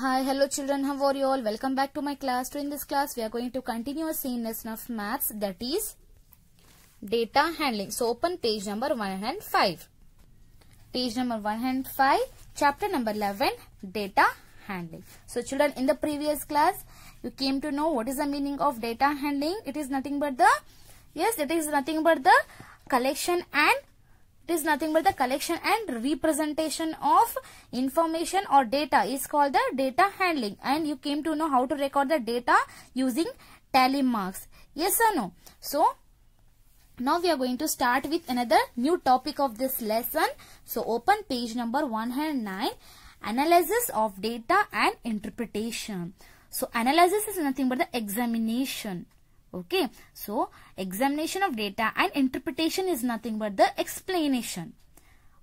Hi, hello children, how are you all? Welcome back to my class. So in this class, we are going to continue our same lesson of maths that is data handling. So open page number 105. Page number 105, chapter number 11, data handling. So children, in the previous class, you came to know what is the meaning of data handling. It is nothing but the, yes, it is nothing but the collection and it is nothing but the collection and representation of information or data is called the data handling. And you came to know how to record the data using tally marks. Yes or no? So, now we are going to start with another new topic of this lesson. So open page number 109, Analysis of Data and Interpretation. So analysis is nothing but the examination. Okay. So, examination of data and interpretation is nothing but the explanation.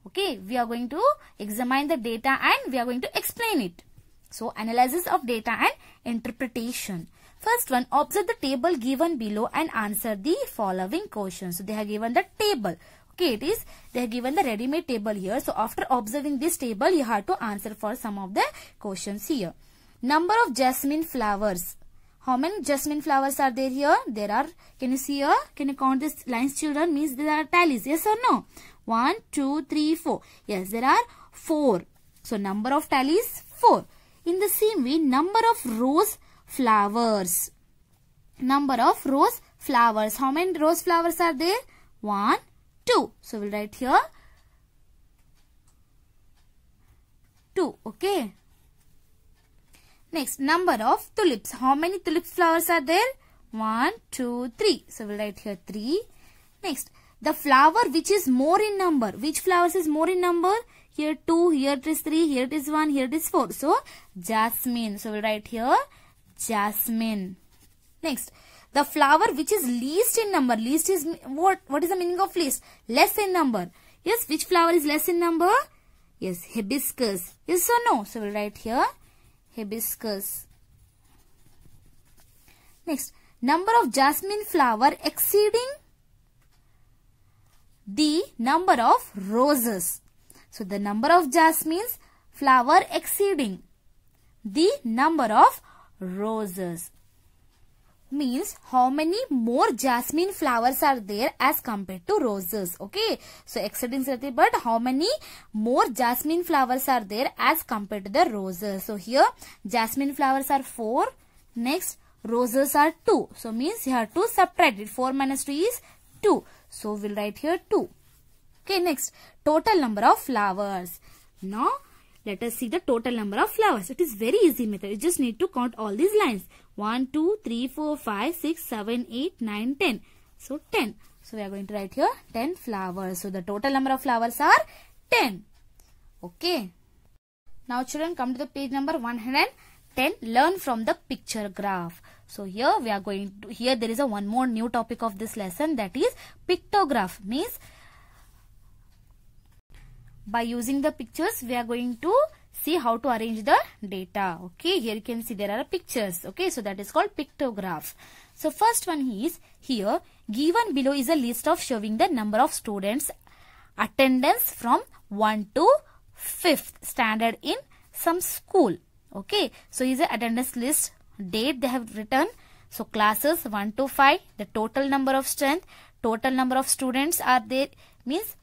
Okay. We are going to examine the data and we are going to explain it. So, analysis of data and interpretation. First one, observe the table given below and answer the following questions. So, they have given the table. Okay, it is, they have given the ready-made table here. So, after observing this table, you have to answer for some of the questions here. Number of jasmine flowers how many jasmine flowers are there here there are can you see here can you count these lines children means there are tallies yes or no one two three four yes there are four so number of tallies four in the same way number of rose flowers number of rose flowers how many rose flowers are there one two so we'll write here two okay Next, number of tulips. How many tulip flowers are there? One, two, three. So, we'll write here 3. Next, the flower which is more in number. Which flowers is more in number? Here 2, here it is 3, here it is 1, here it is 4. So, jasmine. So, we'll write here jasmine. Next, the flower which is least in number. Least is what? What is the meaning of least? Less in number. Yes, which flower is less in number? Yes, hibiscus. Yes or no? So, we'll write here hibiscus. Next, number of jasmine flower exceeding the number of roses. So, the number of jasmine flower exceeding the number of roses means how many more jasmine flowers are there as compared to roses okay so exceeding is but how many more jasmine flowers are there as compared to the roses so here jasmine flowers are 4 next roses are 2 so means you have to subtract it 4 minus 2 is 2 so we'll write here 2 okay next total number of flowers now let us see the total number of flowers. It is very easy method. You just need to count all these lines. 1, 2, 3, 4, 5, 6, 7, 8, 9, 10. So 10. So we are going to write here 10 flowers. So the total number of flowers are 10. Okay. Now children come to the page number 110. Learn from the picture graph. So here we are going to, here there is a one more new topic of this lesson that is pictograph means by using the pictures we are going to see how to arrange the data okay here you can see there are pictures okay so that is called pictograph so first one is here given below is a list of showing the number of students attendance from 1 to 5th standard in some school okay so is a attendance list date they have written so classes 1 to 5 the total number of strength total number of students are there means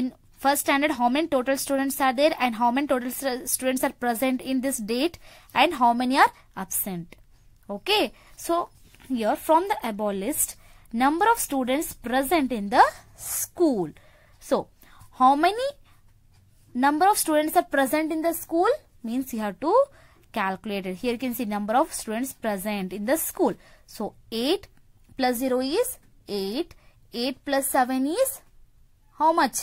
in first standard how many total students are there and how many total students are present in this date and how many are absent okay so here from the above list number of students present in the school so how many number of students are present in the school means you have to calculate it here you can see number of students present in the school so 8 plus 0 is 8 8 plus 7 is how much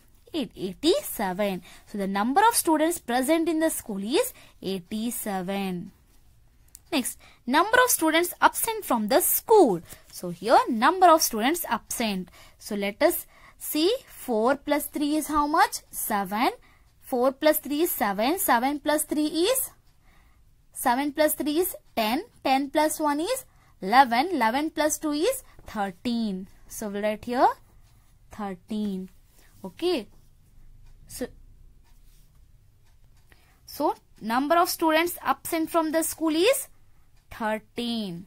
87. So the number of students present in the school is 87. Next, number of students absent from the school. So here number of students absent. So let us see 4 plus 3 is how much? 7. 4 plus 3 is 7. 7 plus 3 is 7 plus 3 is 10. 10 plus 1 is 11. 11 plus 2 is 13. So we'll write here 13. Okay. So, so number of students absent from the school is 13.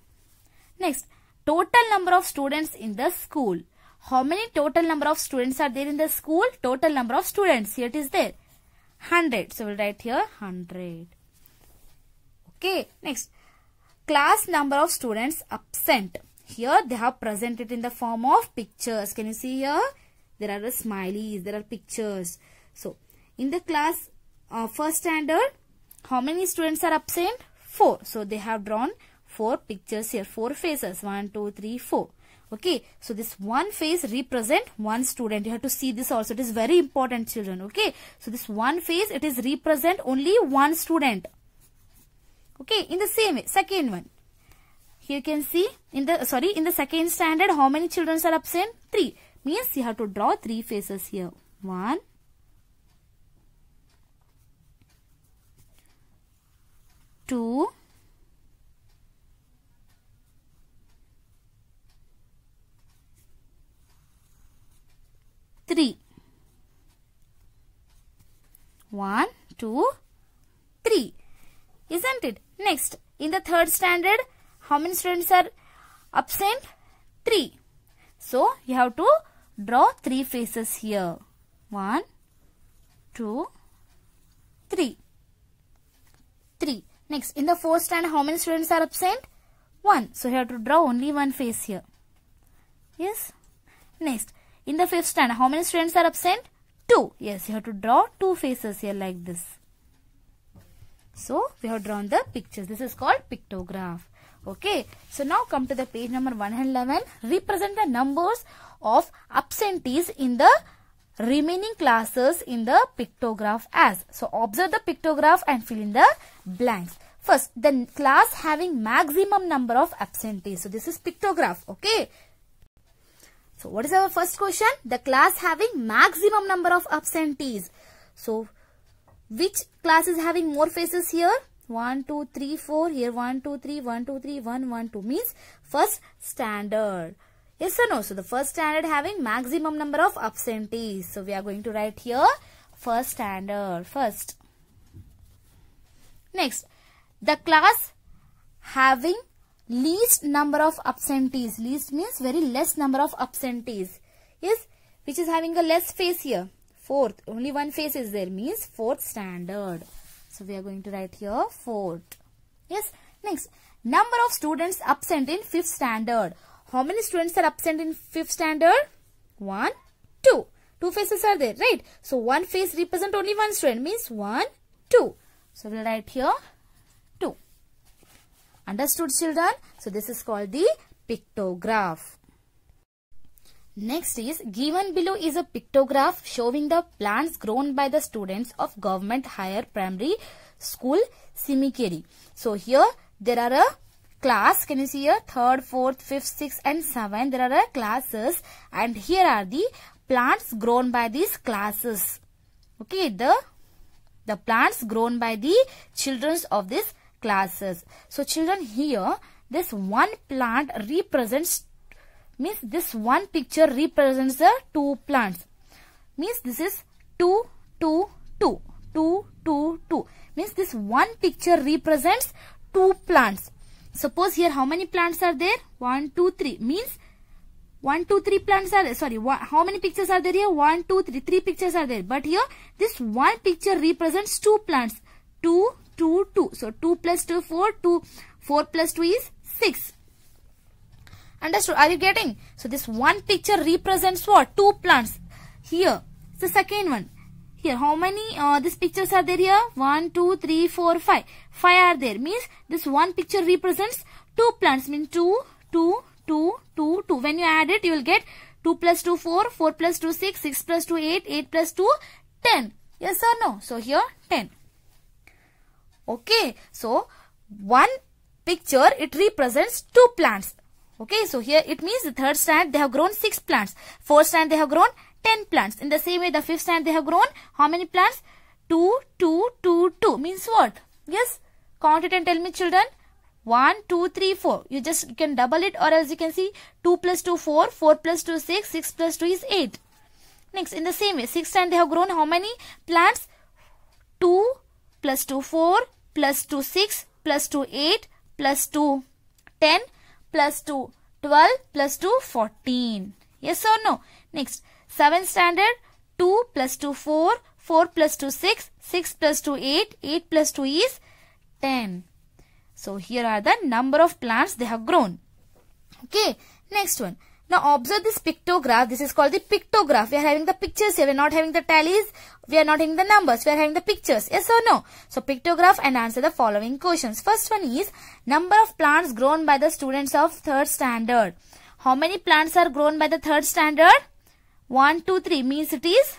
Next, total number of students in the school. How many total number of students are there in the school? Total number of students. Here it is there. 100. So, we'll write here 100. Okay. Next, class number of students absent. Here they have presented in the form of pictures. Can you see here? There are the smileys. There are pictures. So, in the class uh, first standard, how many students are absent? 4. So, they have drawn 4 pictures here, 4 faces, 1, 2, 3, 4. Okay, so this one face represent one student. You have to see this also. It is very important children. Okay, so this one face, it is represent only one student. Okay, in the same way, second one. Here you can see, in the sorry, in the second standard, how many children are absent? 3. Means you have to draw 3 faces here. 1, 2 3 1 2 3 isn't it next in the third standard how many students are absent 3 so you have to draw three faces here 1 2 3 Next, in the fourth stand, how many students are absent? One. So, you have to draw only one face here. Yes. Next, in the fifth stand, how many students are absent? Two. Yes, you have to draw two faces here like this. So, we have drawn the pictures. This is called pictograph. Okay. So, now come to the page number 111. Represent the numbers of absentees in the remaining classes in the pictograph as. So observe the pictograph and fill in the blanks. First, the class having maximum number of absentees. So this is pictograph. Okay. So what is our first question? The class having maximum number of absentees. So which class is having more faces here? 1, 2, 3, 4. Here 1, 2, 3, 1, 2, 3, 1, 1, 2 means first standard. Yes or no? So, the first standard having maximum number of absentees. So, we are going to write here first standard first. Next, the class having least number of absentees. Least means very less number of absentees. Yes, which is having a less face here. Fourth, only one face is there means fourth standard. So, we are going to write here fourth. Yes, next, number of students absent in fifth standard how many students are absent in 5th standard? 1, 2. Two faces are there, right? So, one face represent only one student means 1, 2. So, we'll write here 2. Understood children? So, this is called the pictograph. Next is given below is a pictograph showing the plants grown by the students of government higher primary school Simikeri. So here there are a class can you see here third fourth fifth sixth and seventh there are classes and here are the plants grown by these classes okay the the plants grown by the children of these classes so children here this one plant represents means this one picture represents the two plants means this is two two two two two two means this one picture represents two plants Suppose here how many plants are there? 1, 2, 3 means 1, 2, 3 plants are there. Sorry, one, how many pictures are there here? 1, 2, 3. 3 pictures are there. But here this one picture represents 2 plants. 2, 2, 2. So 2 plus 2, 4. 2, 4 plus 2 is 6. Understood? Are you getting? So this one picture represents what? Two plants. Here, the second one. Here, how many uh, these pictures are there here? 1, 2, 3, 4, 5. 5 are there. Means this one picture represents 2 plants. Means 2, 2, 2, 2, 2. When you add it, you will get 2 plus 2, 4. 4 plus 2, 6. 6 plus 2, 8. 8 plus 2, 10. Yes or no? So, here 10. Okay. So, one picture, it represents 2 plants. Okay, so here it means the third stand they have grown 6 plants, fourth stand they have grown 10 plants. In the same way, the fifth time they have grown how many plants? 2, 2, 2, 2 means what? Yes? Count it and tell me children. 1, 2, 3, 4. You just you can double it or else you can see 2 plus 2, 4, 4 plus 2, 6, 6 plus 2 is 8. Next, in the same way, sixth time they have grown how many plants? 2 plus 2, 4 plus 2, 6 plus 2, 8 plus 2, 10 plus 2, 12 plus 2, 14. Yes or no? Next, 7th standard 2 plus 2 4, 4 plus 2 6, 6 plus 2 8, 8 plus 2 is 10. So here are the number of plants they have grown. Okay, next one. Now observe this pictograph. This is called the pictograph. We are having the pictures here. We are not having the tallies. We are not having the numbers. We are having the pictures. Yes or no? So pictograph and answer the following questions. First one is number of plants grown by the students of third standard. How many plants are grown by the third standard? 1, 2, 3 means it is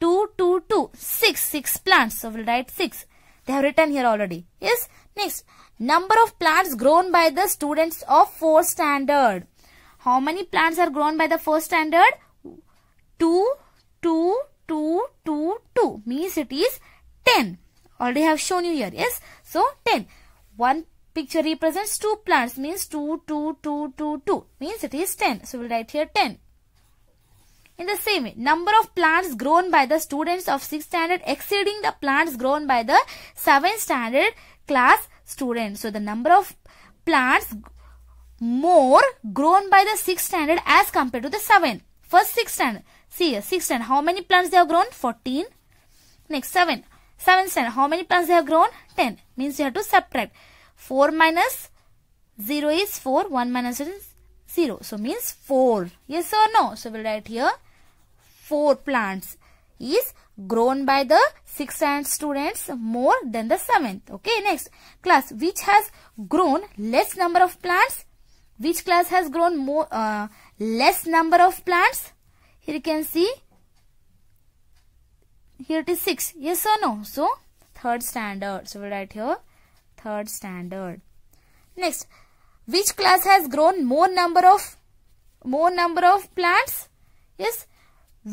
2, 2, 2, 6, 6 plants. So, we'll write 6. They have written here already. Yes. Next, number of plants grown by the students of 4th standard. How many plants are grown by the 4th standard? 2, 2, 2, 2, 2. Means it is 10. Already have shown you here. Yes. So, 10. One picture represents two plants means 2, 2, 2, 2, 2. Means it is 10. So, we'll write here 10. In the same way, number of plants grown by the students of 6th standard exceeding the plants grown by the 7th standard class students. So, the number of plants more grown by the 6th standard as compared to the 7th. First 6th standard. See here, 6th standard. How many plants they have grown? 14. Next 7. 7th standard. How many plants they have grown? 10. Means you have to subtract. 4 minus 0 is 4. 1 minus 0 is 0. So means 4. Yes or no? So we'll write here four plants is grown by the sixth and students more than the seventh. Okay, next class which has grown less number of plants? Which class has grown more uh, less number of plants? Here you can see here it is 6 yes or no so third standard so we write here third standard next which class has grown more number of more number of plants yes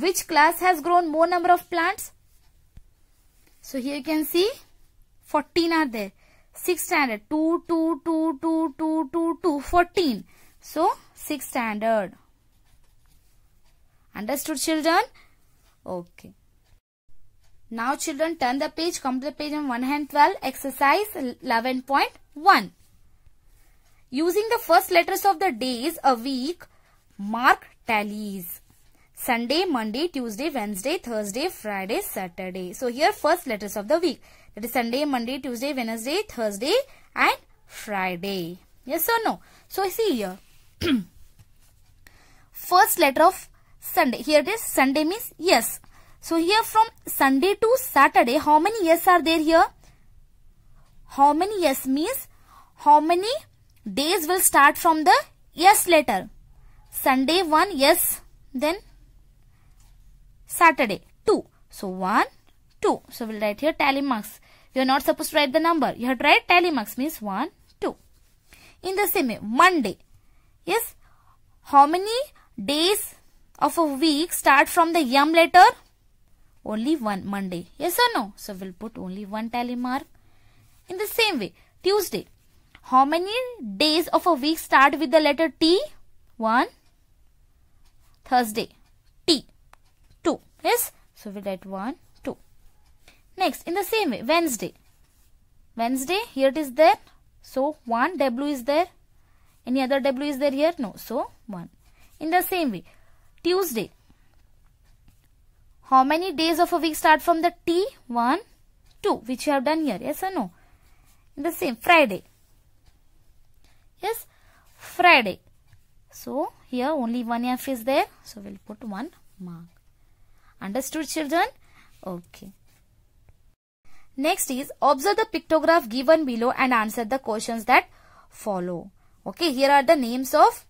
which class has grown more number of plants? So here you can see 14 are there. 6 standard 2, 2, 2, 2, 2, 2, 2, 14. So 6 standard. Understood children? Okay. Now children turn the page, come to the page on 112, exercise 11.1. Using the first letters of the days a week, mark tallies. Sunday, Monday, Tuesday, Wednesday, Thursday, Friday, Saturday. So here first letters of the week. That is Sunday, Monday, Tuesday, Wednesday, Thursday and Friday. Yes or no? So see here. first letter of Sunday. Here it is Sunday means yes. So here from Sunday to Saturday, how many yes are there here? How many yes means how many days will start from the yes letter? Sunday 1 yes, then Saturday. 2. So 1, 2. So we'll write here tally marks. You are not supposed to write the number. You have to write tally marks means 1, 2. In the same way, Monday. Yes. How many days of a week start from the M letter? Only one Monday. Yes or no? So we'll put only one tally mark. In the same way, Tuesday. How many days of a week start with the letter T? 1. Thursday. Yes, so we write 1, 2. Next, in the same way, Wednesday. Wednesday, here it is there. So 1, W is there. Any other W is there here? No. So 1. In the same way, Tuesday. How many days of a week start from the T? 1, 2, which you have done here. Yes or no? In the same, Friday. Yes, Friday. So, here only one F is there. So, we'll put one mark. Understood children? Okay. Next is observe the pictograph given below and answer the questions that follow. Okay, here are the names of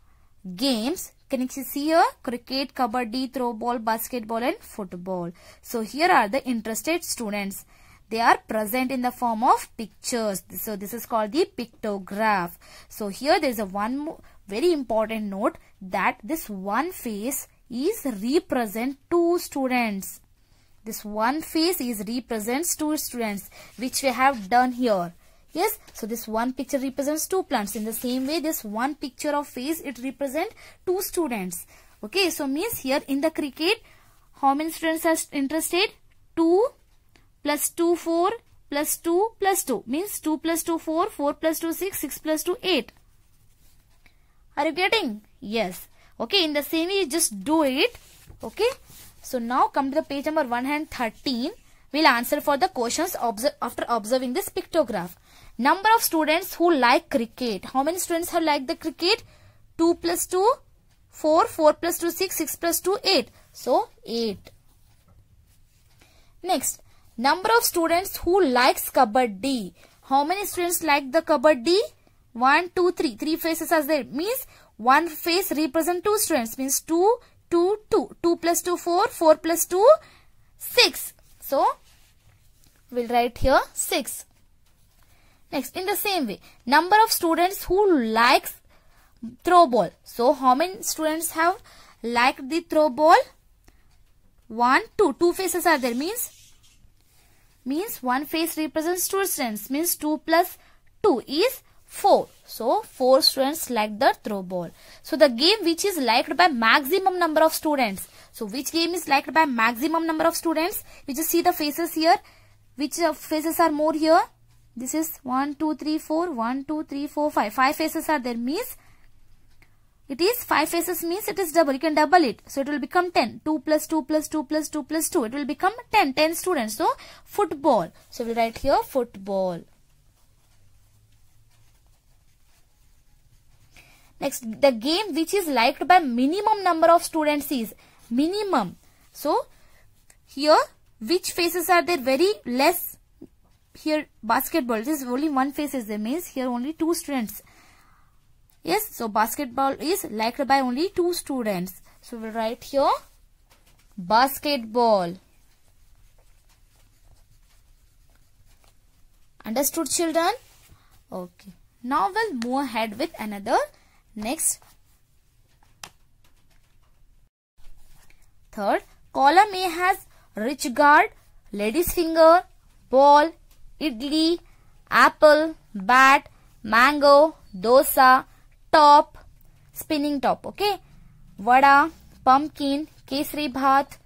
games. Can you see here? Cricket, kabaddi, throwball, basketball and football. So here are the interested students. They are present in the form of pictures. So this is called the pictograph. So here there is a one very important note that this one face is represent two students. This one face is represents two students which we have done here. Yes, so this one picture represents two plants. In the same way, this one picture of face, it represents two students. Okay, so means here in the cricket, how many students are interested? 2 plus 2, 4 plus 2 plus 2 means 2 plus 2, 4, 4 plus 2, 6, 6 plus 2, 8. Are you getting? Yes okay in the same way you just do it okay so now come to the page number 113 we'll answer for the questions after observing this pictograph number of students who like cricket how many students have liked the cricket 2 plus 2 4 4 plus 2 6 6 plus 2 8 so 8 next number of students who likes kabaddi how many students like the kabaddi 1 2 3 three faces as there means one face represent two students means 2, 2, 2. 2 plus 2, 4. 4 plus 2, 6. So, we'll write here 6. Next, in the same way, number of students who likes throw ball. So, how many students have liked the throw ball? 1, 2. Two faces are there means means one face represents two students means 2 plus 2 is 4. So, 4 students like the throw ball. So, the game which is liked by maximum number of students. So, which game is liked by maximum number of students? You just see the faces here. Which uh, faces are more here? This is 1, 2, 3, 4, 1, 2, 3, 4, 5. 5 faces are there means it is 5 faces means it is double. You can double it. So, it will become 10. 2 plus 2 plus 2 plus 2 plus 2. It will become 10. 10 students. So, football. So, we write here football. Next, the game which is liked by minimum number of students is minimum. So, here which faces are there very less here basketball this is only one face is there means here only two students yes so basketball is liked by only two students so we'll write here basketball understood children okay now we'll move ahead with another Next. Third, column A has rich guard, lady's finger, ball, idli, apple, bat, mango, dosa, top, spinning top. Okay. Vada, pumpkin, kesari bhat,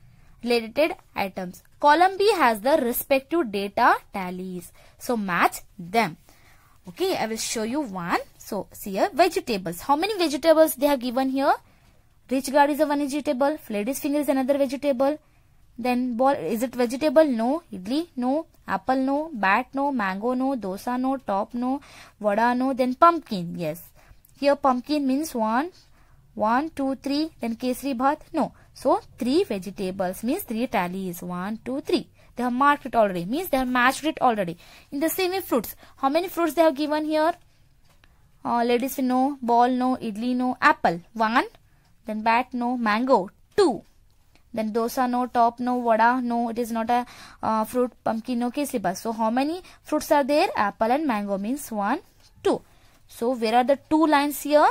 related items. Column B has the respective data tallies. So match them. Okay, I will show you one so see here vegetables. How many vegetables they have given here? Rich guard is a one vegetable. Lady's finger is another vegetable. Then ball is it vegetable? No. Idli? No. Apple? No. Bat? No. Mango? No. Dosa? No. Top? No. Vada? No. Then pumpkin? Yes. Here pumpkin means one, one, two, three. Then kesari bhat? No. So three vegetables means three tallies. One, two, three. They have marked it already. Means they have matched it already. In the same way fruits. How many fruits they have given here? Uh, ladies no, ball no, idli no, apple 1. Then bat no, mango 2. Then dosa no, top no, vada no, it is not a uh, fruit, pumpkin no, kesibas. So how many fruits are there? Apple and mango means 1, 2. So where are the two lines here?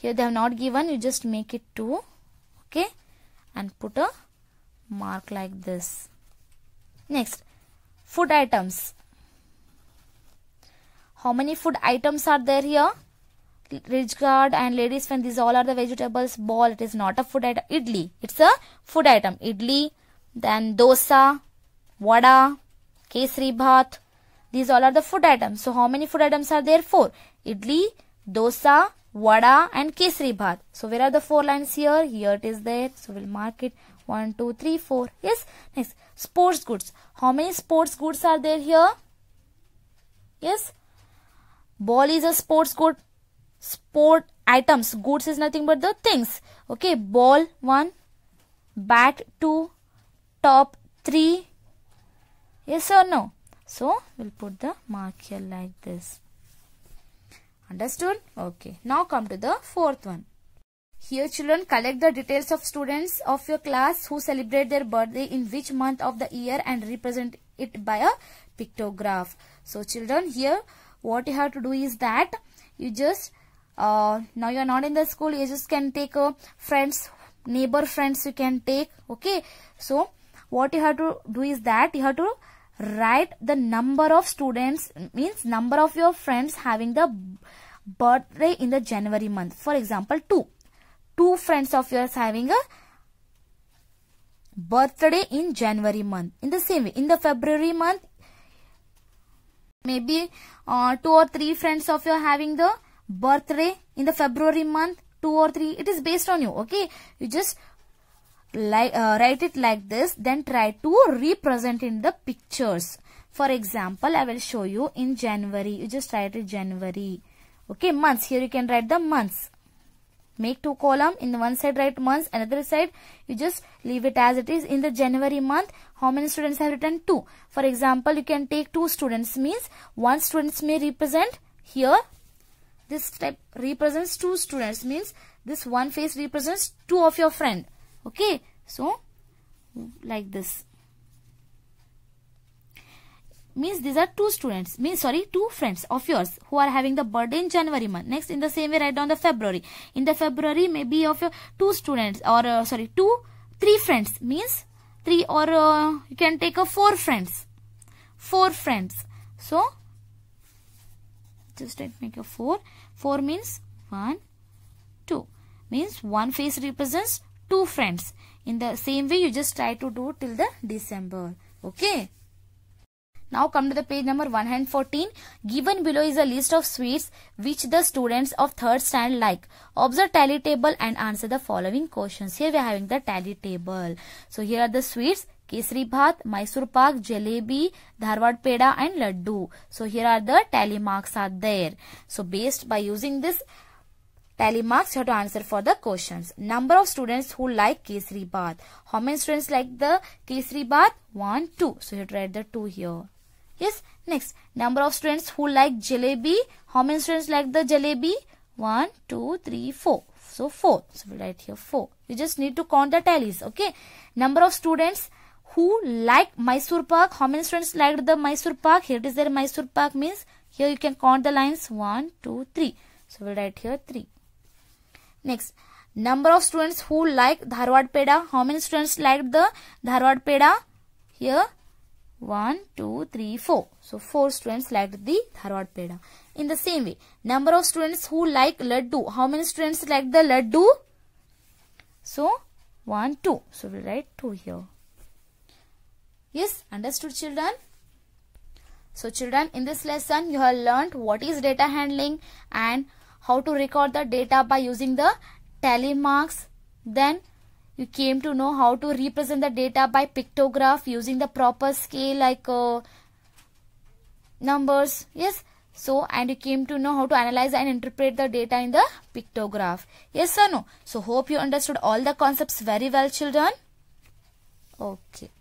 Here they have not given, you just make it 2. Okay. And put a mark like this. Next, food items how many food items are there here Ridge guard and ladies friend these all are the vegetables ball it is not a food item idli it's a food item idli then dosa vada kesari bhat these all are the food items so how many food items are there four idli dosa vada and kesari bhat so where are the four lines here here it is there so we'll mark it one two three four yes next sports goods how many sports goods are there here yes Ball is a sports good. Sport items. Goods is nothing but the things. Okay. Ball 1. Bat 2. Top 3. Yes or no? So, we'll put the mark here like this. Understood? Okay. Now come to the fourth one. Here children collect the details of students of your class who celebrate their birthday in which month of the year and represent it by a pictograph. So children here what you have to do is that you just uh, now you are not in the school you just can take a friends neighbor friends you can take okay so what you have to do is that you have to write the number of students means number of your friends having the birthday in the January month for example two two friends of yours having a birthday in January month in the same way in the February month Maybe uh, two or three friends of you having the birthday in the February month, two or three. It is based on you, okay? You just like, uh, write it like this, then try to represent in the pictures. For example, I will show you in January. You just write it January. Okay, months. Here you can write the months. Make two column. In one side write months. Another side you just leave it as it is. In the January month, how many students have written? Two. For example, you can take two students means one students may represent here. This type represents two students means this one face represents two of your friend. Okay. So, like this means these are two students means sorry two friends of yours who are having the birthday in january month next in the same way write down the february in the february maybe of your two students or uh, sorry two three friends means three or uh, you can take a four friends four friends so just let make a four four means one two means one face represents two friends in the same way you just try to do till the december okay now come to the page number 114. Given below is a list of sweets which the students of third standard like. Observe tally table and answer the following questions. Here we are having the tally table. So here are the sweets. Kesari Bhat, Mysore Pak, Jalebi, Dharwad Peda and Laddu. So here are the tally marks are there. So based by using this tally marks you have to answer for the questions. Number of students who like Kesari Bhat. How many students like the Kesari Bhat? 1, 2. So you have to write the 2 here. Yes. Next, number of students who like jalebi. How many students like the jalebi? One, two, three, four. So 4. So we write here 4. You just need to count the tallies. Okay. Number of students who like Mysore Pak. How many students liked the Mysore Pak? Here it is there Mysore Pak means here you can count the lines 1, 2, 3. So we write here 3. Next. Number of students who like Dharwad Peda. How many students liked the Dharwad Peda? Here 1, 2, 3, 4. So, 4 students liked the Dharwad Peda. In the same way, number of students who like Laddu. How many students like the Laddu? So, 1, 2. So, we write 2 here. Yes, understood children? So, children, in this lesson, you have learned what is data handling and how to record the data by using the tally marks. Then, you came to know how to represent the data by pictograph using the proper scale like uh, numbers yes so and you came to know how to analyze and interpret the data in the pictograph yes or no so hope you understood all the concepts very well children okay